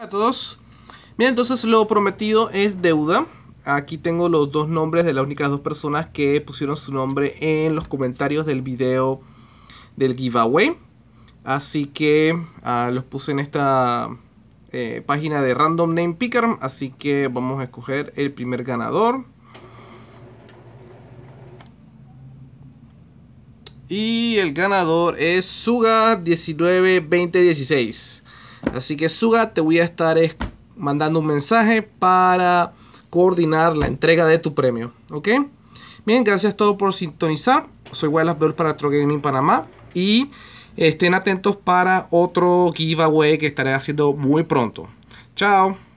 a todos. Bien, entonces lo prometido es deuda. Aquí tengo los dos nombres de las únicas dos personas que pusieron su nombre en los comentarios del video del giveaway. Así que ah, los puse en esta eh, página de Random Name Picker. Así que vamos a escoger el primer ganador. Y el ganador es Suga192016. Así que Suga, te voy a estar mandando un mensaje para coordinar la entrega de tu premio. ¿Ok? Bien, gracias a todos por sintonizar. Soy Wallace Bell para Trogaming Gaming Panamá. Y estén atentos para otro giveaway que estaré haciendo muy pronto. Chao.